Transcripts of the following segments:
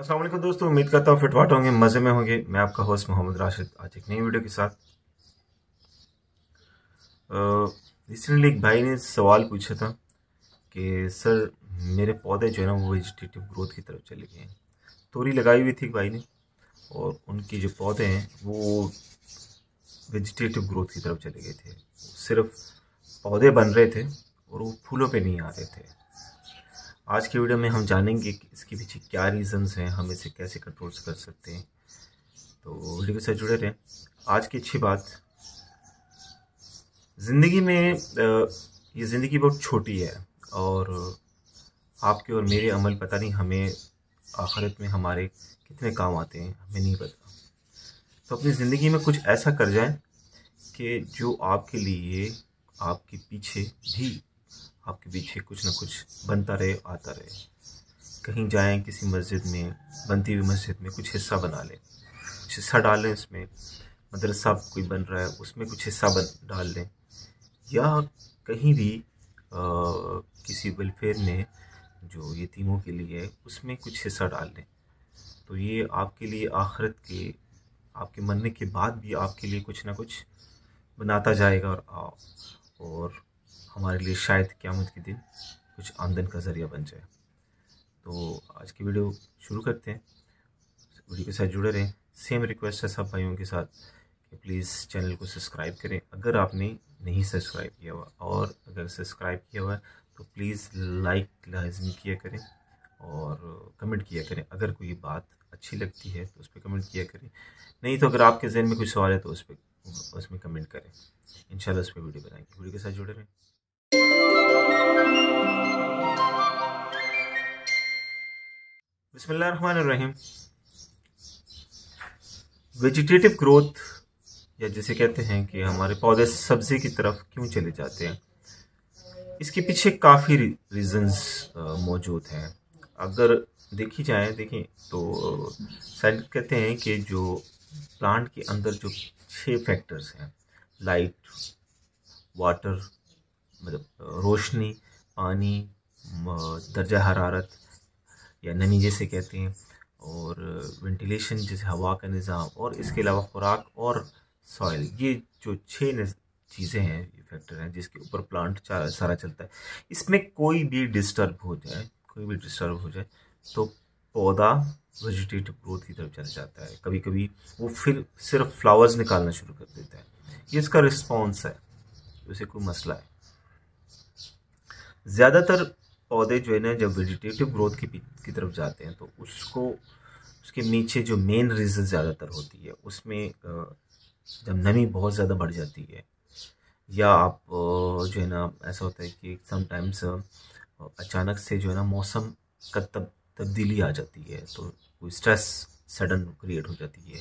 असलम दोस्तों उम्मीद करता हूँ फिटवाट होंगे मज़े में होंगे मैं आपका होस्ट मोहम्मद राशिद आज एक नई वीडियो के साथ रिसेंटली एक भाई ने सवाल पूछा था कि सर मेरे पौधे जो है ना वो वेजिटेटिव ग्रोथ की तरफ चले गए हैं तोरी लगाई हुई थी भाई ने और उनके जो पौधे हैं वो वेजिटेटिव ग्रोथ की तरफ चले गए थे सिर्फ पौधे बन रहे थे और वो फूलों पर नहीं आ रहे थे आज की वीडियो में हम जानेंगे कि इसके पीछे क्या रीज़न्स हैं हम इसे कैसे कंट्रोल्स कर सकते हैं तो वीडियो से जुड़े रहें आज की अच्छी बात ज़िंदगी में ये ज़िंदगी बहुत छोटी है और आपके और मेरे अमल पता नहीं हमें आखिरत में हमारे कितने काम आते हैं हमें नहीं पता तो अपनी ज़िंदगी में कुछ ऐसा कर जाएं कि जो आपके लिए आपके पीछे भी आपके पीछे कुछ ना कुछ बनता रहे आता रहे कहीं जाएं किसी मस्जिद में बनती हुई मस्जिद में कुछ हिस्सा बना लें कुछ हिस्सा डाल लें उसमें मदरसा कोई बन रहा है उसमें कुछ हिस्सा बन डाल लें या कहीं भी आ, किसी वेलफेयर ने जो यतीमों के लिए है उसमें कुछ हिस्सा डाल लें तो ये आपके लिए आखरत के आपके मरने के बाद भी आपके लिए कुछ ना कुछ बनाता जाएगा और और हमारे लिए शायद क्यामत के दिन कुछ आमदन का ज़रिया बन जाए तो आज की वीडियो शुरू करते हैं वीडियो के साथ जुड़े रहें सेम रिक्वेस्ट है सब भाइयों के साथ कि प्लीज़ चैनल को सब्सक्राइब करें अगर आपने नहीं सब्सक्राइब किया हुआ और अगर सब्सक्राइब किया हुआ है तो प्लीज़ लाइक लाजमी किया करें और कमेंट किया करें अगर कोई बात अच्छी लगती है तो उस पर कमेंट किया करें नहीं तो अगर आपके जहन में कोई सवाल है तो उस पर उसमें कमेंट करें इंशाल्लाह उस पर वीडियो बनाएंगे वीडियो के साथ जुड़े रहें वेजिटेटिव ग्रोथ या जिसे कहते हैं कि हमारे पौधे सब्जी की तरफ क्यों चले जाते हैं इसके पीछे काफ़ी रीजंस मौजूद हैं अगर देखी जाए देखें तो साइड कहते हैं कि जो प्लांट के अंदर जो छः फैक्टर्स हैं लाइट वाटर मतलब रोशनी पानी दर्जा हरारत या नमी जैसे कहते हैं और वेंटिलेशन जैसे हवा का निज़ाम और इसके अलावा खुराक और सॉइल ये जो छः चीज़ें हैं ये फैक्टर हैं जिसके ऊपर प्लांट सारा चलता है इसमें कोई भी डिस्टर्ब हो जाए कोई भी डिस्टर्ब हो जाए तो पौधा वेजिटेटिव ग्रोथ की तरफ चला जाता है कभी कभी वो फिर सिर्फ फ्लावर्स निकालना शुरू कर देता है ये इसका रिस्पॉन्स है उसे कोई मसला है ज़्यादातर पौधे जो है ना जब वेजिटेटिव ग्रोथ की की तरफ जाते हैं तो उसको उसके नीचे जो मेन रीज़न ज़्यादातर होती है उसमें जब नमी बहुत ज़्यादा बढ़ जाती है या आप जो है ना ऐसा होता है कि समटाइम्स अचानक से जो है ना मौसम का तब तब्दीली आ जाती है तो कोई स्ट्रेस सडन क्रिएट हो जाती है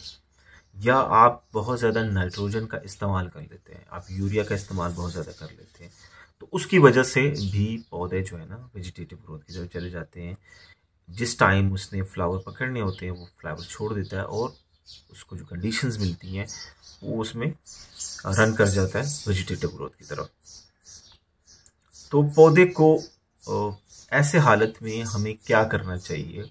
या आप बहुत ज़्यादा नाइट्रोजन का इस्तेमाल कर लेते हैं आप यूरिया का इस्तेमाल बहुत ज़्यादा कर लेते हैं तो उसकी वजह से भी पौधे जो है ना वेजिटेटिव ग्रोथ की तरफ चले जाते हैं जिस टाइम उसने फ्लावर पकड़ने होते हैं वो फ्लावर छोड़ देता है और उसको जो कंडीशंस मिलती हैं वो उसमें रन कर जाता है वेजिटेटिव ग्रोथ की तरफ तो पौधे को ऐसे हालत में हमें क्या करना चाहिए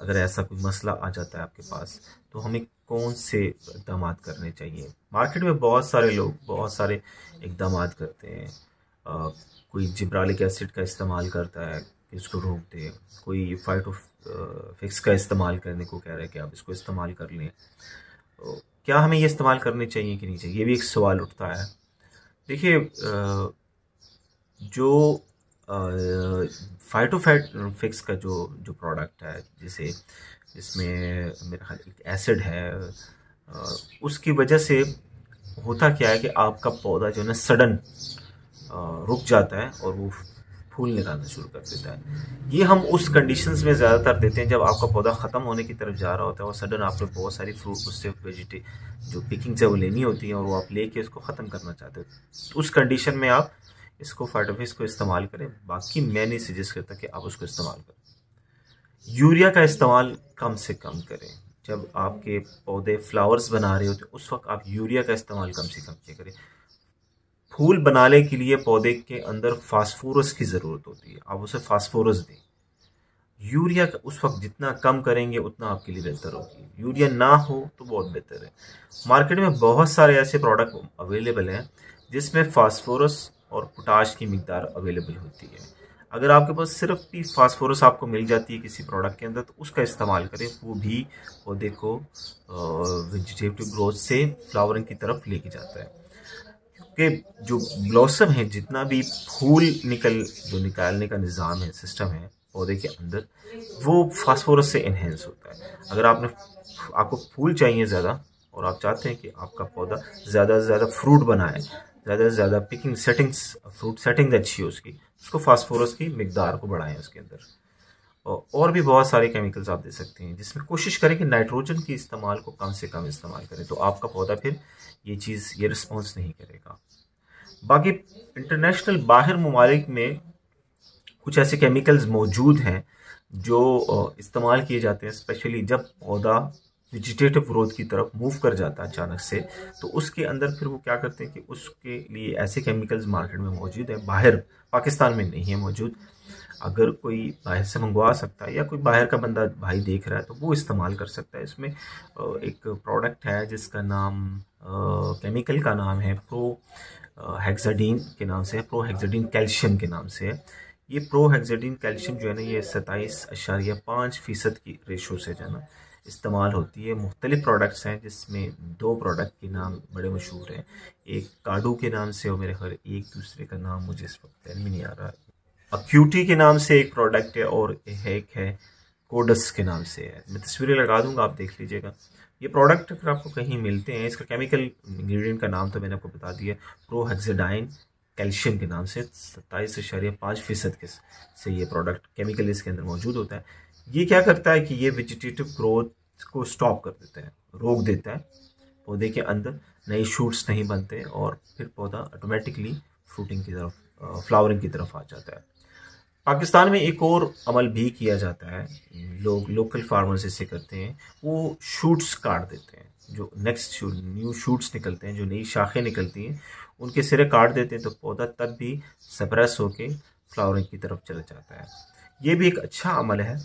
अगर ऐसा कोई मसला आ जाता है आपके पास तो हमें कौन से इकदाम करने चाहिए मार्केट में बहुत सारे लोग बहुत सारे इकदाम करते हैं कोई जिब्रालिक एसिड का इस्तेमाल करता है कि इसको रोक दे कोई फाइटो फिक्स का इस्तेमाल करने को कह रहा है कि आप इसको इस्तेमाल कर लें तो क्या हमें ये इस्तेमाल करने चाहिए कि नहीं चाहिए ये भी एक सवाल उठता है देखिए जो फाइटोफाइट फिक्स का जो जो प्रोडक्ट है जिसे जिसमें मेरा ख्याल एक एसिड है उसकी वजह से होता क्या है कि आपका पौधा जो है ना सडन रुक जाता है और वो फूल निकालना शुरू कर देता है ये हम उस कंडीशंस में ज़्यादातर देते हैं जब आपका पौधा ख़त्म होने की तरफ जा रहा होता है और सडन आपने बहुत सारी फ्रूट उससे वेजिटे जो पिकिंग्स है वो लेनी होती है और वो आप लेके उसको ख़त्म करना चाहते हो तो उस कंडीशन में आप इसको फाइटोफिस को इस्तेमाल करें बाकी मैं नहीं सजेस्ट करता कि आप उसको इस्तेमाल करें यूरिया का इस्तेमाल कम से कम करें जब आपके पौधे फ्लावर्स बना रहे होते हैं उस वक्त आप यूरिया का इस्तेमाल कम से कम किया करें फूल बनाने के लिए पौधे के अंदर फास्फोरस की ज़रूरत होती है आप उसे फास्फोरस दें यूरिया उस वक्त जितना कम करेंगे उतना आपके लिए बेहतर होगी यूरिया ना हो तो बहुत बेहतर है मार्केट में बहुत सारे ऐसे प्रोडक्ट अवेलेबल हैं जिसमें फास्फोरस और पोटाश की मकदार अवेलेबल होती है अगर आपके पास सिर्फ भी फास्फोरस आपको मिल जाती है किसी प्रोडक्ट के अंदर तो उसका इस्तेमाल करें वो भी पौधे को वेजिटेबल ग्रोथ से फ्लावरिंग की तरफ लेके जाता है के जो ब्लॉसम है जितना भी फूल निकल जो निकालने का निज़ाम है सिस्टम है पौधे के अंदर वो फास्फोरस से इन्हेंस होता है अगर आपने आपको फूल चाहिए ज़्यादा और आप चाहते हैं कि आपका पौधा ज़्यादा से ज़्यादा फ्रूट बनाए ज़्यादा से ज़्यादा पिकिंग सेटिंग्स फ्रूट सेटिंग्स अच्छी हो उसकी उसको फास्फोरस की मकदार को बढ़ाएं उसके अंदर और भी बहुत सारे केमिकल्स आप दे सकते हैं जिसमें कोशिश करें कि नाइट्रोजन के इस्तेमाल को कम से कम इस्तेमाल करें तो आपका पौधा फिर ये चीज़ ये रिस्पॉन्स नहीं करेगा बाकी इंटरनेशनल बाहर ममालिक में कुछ ऐसे केमिकल्स मौजूद हैं जो इस्तेमाल किए जाते हैं स्पेशली जब पौधा वेजिटेटिव ग्रोथ की तरफ मूव कर जाता है अचानक से तो उसके अंदर फिर वो क्या करते हैं कि उसके लिए ऐसे केमिकल्स मार्केट में मौजूद हैं बाहर पाकिस्तान में नहीं है मौजूद अगर कोई बाहर से मंगवा सकता है या कोई बाहर का बंदा भाई देख रहा है तो वो इस्तेमाल कर सकता है इसमें एक प्रोडक्ट है जिसका नाम केमिकल का नाम है प्रो हेक्साडीन के नाम से है प्रो हेक्साडीन कैल्शियम के नाम से है ये प्रो हेक्साडीन कैल्शियम जो है ना ये सत्ताईस अशारिया पाँच फ़ीसद की रेशो से जो है ना इस्तेमाल होती है मुख्तलिफ प्रोडक्ट्स हैं जिसमें दो प्रोडक्ट के नाम बड़े मशहूर हैं एक काडू के नाम से और मेरे घर एक दूसरे का नाम मुझे इस वक्त नहीं आ रहा अक्यूटी के नाम से एक प्रोडक्ट है और एक है कोडस के नाम से है मैं तस्वीरें लगा दूंगा आप देख लीजिएगा ये प्रोडक्ट अगर आपको कहीं मिलते हैं इसका केमिकल इंग्रेडिएंट का नाम तो मैंने आपको बता दिया प्रोहेक्डाइन कैल्शियम के नाम से सत्ताईस अशारिया पाँच फीसद के से ये प्रोडक्ट केमिकल इसके अंदर मौजूद होता है ये क्या करता है कि ये वेजिटेटिव ग्रोथ को स्टॉप कर देता है रोक देता है पौधे के अंदर नए शूट्स नहीं बनते और फिर पौधा ऑटोमेटिकली फ्रूटिंग की तरफ फ्लावरिंग की तरफ आ जाता है पाकिस्तान में एक और अमल भी किया जाता है लोग लोकल फार्मर्स इसे करते हैं वो शूट्स काट देते हैं जो नेक्स्ट न्यू शूट्स निकलते हैं जो नई शाखें निकलती हैं उनके सिरे काट देते हैं तो पौधा तब भी सप्रेस होकर फ्लावरिंग की तरफ चला जाता है ये भी एक अच्छा अमल है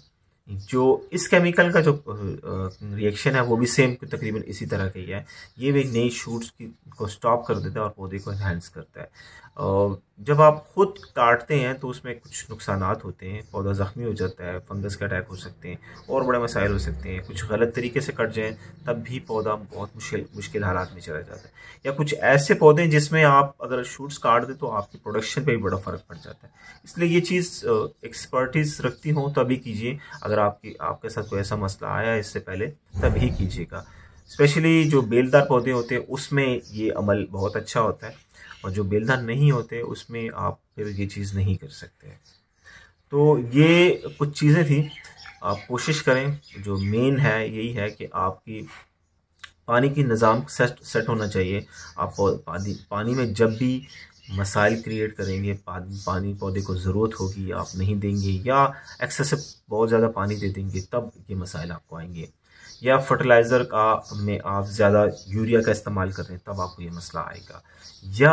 जो इस केमिकल का जो रिएक्शन है वो भी सेम तकरीबन इसी तरह का ही है ये भी नई शूट्स की को स्टॉप कर देता है और पौधे को इन्हेंस करता है जब आप खुद काटते हैं तो उसमें कुछ नुकसान होते हैं पौधा ज़ख्मी हो जाता है फंगस के अटैक हो सकते हैं और बड़े मसाइल हो सकते हैं कुछ गलत तरीके से कट जाएँ तब भी पौधा बहुत मुश्किल मुश्किल हालात में चला जाता है या कुछ ऐसे पौधे हैं जिसमें आप अगर शूट्स काट दें तो आपकी प्रोडक्शन पर भी बड़ा फ़र्क पड़ जाता है इसलिए ये चीज़ एक्सपर्टीज़ रखती हों तभी कीजिए अगर आपकी आपके साथ कोई ऐसा मसला आया इससे पहले तभी कीजिएगा स्पेशली जो बेलदार पौधे होते हैं उसमें ये अमल बहुत अच्छा होता है और जो बेलदार नहीं होते उसमें आप फिर ये चीज़ नहीं कर सकते तो ये कुछ चीज़ें थी आप कोशिश करें जो मेन है यही है कि आपकी पानी की निज़ाम सेट सेट होना चाहिए आप पानी पानी में जब भी मसाइल क्रिएट करेंगे पानी पौधे को ज़रूरत होगी आप नहीं देंगे या एक्सेसिव बहुत ज़्यादा पानी दे देंगे तब ये मसाइल आपको आएंगे या फर्टिलाइज़र का में आप ज़्यादा यूरिया का इस्तेमाल कर रहे हैं तब आपको ये मसला आएगा या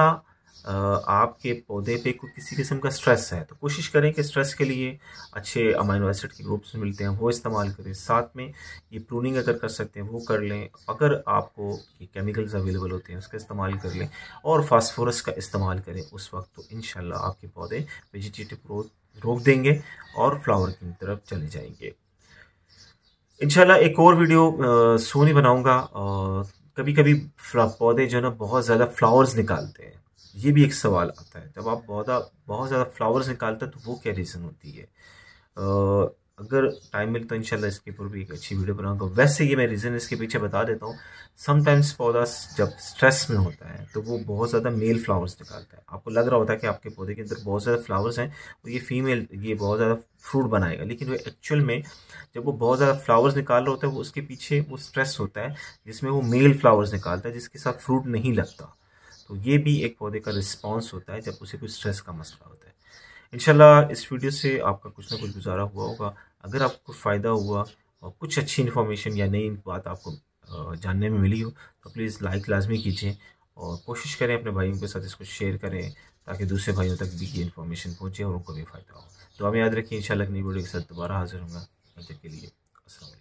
आपके पौधे पे कोई किसी किस्म का स्ट्रेस है तो कोशिश करें कि स्ट्रेस के लिए अच्छे अमाइनो एसिड के ग्रुप्स मिलते हैं वो इस्तेमाल करें साथ में ये प्रूनिंग अगर कर सकते हैं वो कर लें अगर आपको ये केमिकल्स अवेलेबल होते हैं उसका इस्तेमाल कर लें और फास्फोरस का इस्तेमाल करें उस वक्त तो इन आपके पौधे वेजिटेटिव ग्रोथ रोक देंगे और फ्लावर की तरफ चले जाएंगे इनशाला एक और वीडियो सोनी बनाऊंगा बनाऊँगा और कभी कभी पौधे जो है ना बहुत ज़्यादा फ्लावर्स निकालते हैं ये भी एक सवाल आता है जब आप पौधा बहुत ज़्यादा फ्लावर्स निकालते हैं तो वो क्या रीज़न होती है आ, अगर टाइम मिले तो इंशाल्लाह इसके ऊपर भी एक अच्छी वीडियो बनाऊंगा वैसे ये मैं रीज़न इसके पीछे बता देता हूँ समटाइम्स पौधा जब स्ट्रेस में होता है तो वो बहुत ज़्यादा मेल फ्लावर्स निकालता है आपको लग रहा होता है कि आपके पौधे के अंदर बहुत ज़्यादा फ्लावर्स हैं और तो ये फीमेल ये बहुत ज़्यादा फ्रूट बनाएगा लेकिन वो एक्चुअल में जब वो बहुत ज़्यादा फ्लावर्स निकाल रहा होता है वो उसके पीछे वो स्ट्रेस होता है जिसमें वो मेल फ्लावर्स निकालता है जिसके साथ फ्रूट नहीं लगता तो ये भी एक पौधे का रिस्पॉन्स होता है जब उसे कोई स्ट्रेस का मसला होता है इनशाला इस वीडियो से आपका कुछ ना कुछ गुजारा हुआ होगा अगर आपको फ़ायदा हुआ और कुछ अच्छी इन्फॉर्मेशन या नई बात आपको जानने में मिली हो तो प्लीज़ लाइक लाजमी कीजिए और कोशिश करें अपने भाइयों के साथ इसको शेयर करें ताकि दूसरे भाइयों तक भी ये इन्फॉर्मेशन पहुँचे और उनको भी फ़ायदा हो तो हमें याद रखिए शाला नई वीडियो के साथ दोबारा हाजिर होंगे तब तक के लिए असल